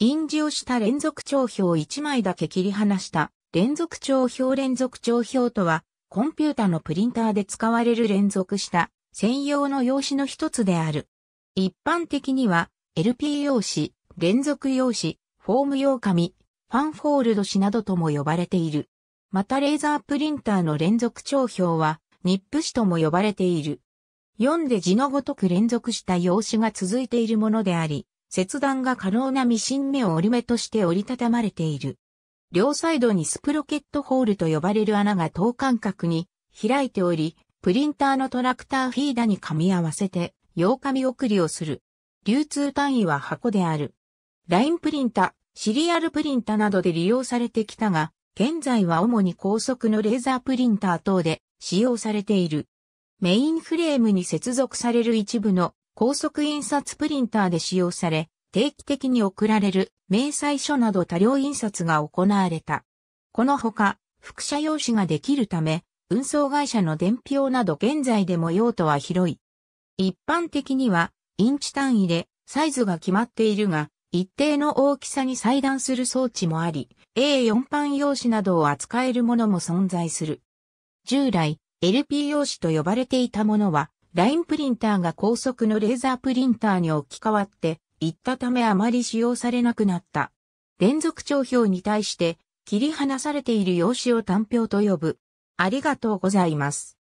印字をした連続帳票1枚だけ切り離した連続帳票連続帳票とは、コンピュータのプリンターで使われる連続した専用の用紙の一つである。一般的には、LP 用紙、連続用紙、フォーム用紙、ファンフォールド紙などとも呼ばれている。またレーザープリンターの連続帳票は、ニップ紙とも呼ばれている。読んで字のごとく連続した用紙が続いているものであり、切断が可能なミシン目を折り目として折りたたまれている。両サイドにスプロケットホールと呼ばれる穴が等間隔に開いており、プリンターのトラクターフィーダに噛み合わせて、洋紙送りをする。流通単位は箱である。ラインプリンタ、シリアルプリンタなどで利用されてきたが、現在は主に高速のレーザープリンター等で使用されている。メインフレームに接続される一部の高速印刷プリンターで使用され、定期的に送られる明細書など多量印刷が行われた。このほか、副写用紙ができるため、運送会社の伝票など現在でも用途は広い。一般的には、インチ単位でサイズが決まっているが、一定の大きさに裁断する装置もあり、A4 版用紙などを扱えるものも存在する。従来、LP 用紙と呼ばれていたものは、ラインプリンターが高速のレーザープリンターに置き換わっていったためあまり使用されなくなった。連続帳票に対して切り離されている用紙を単票と呼ぶ。ありがとうございます。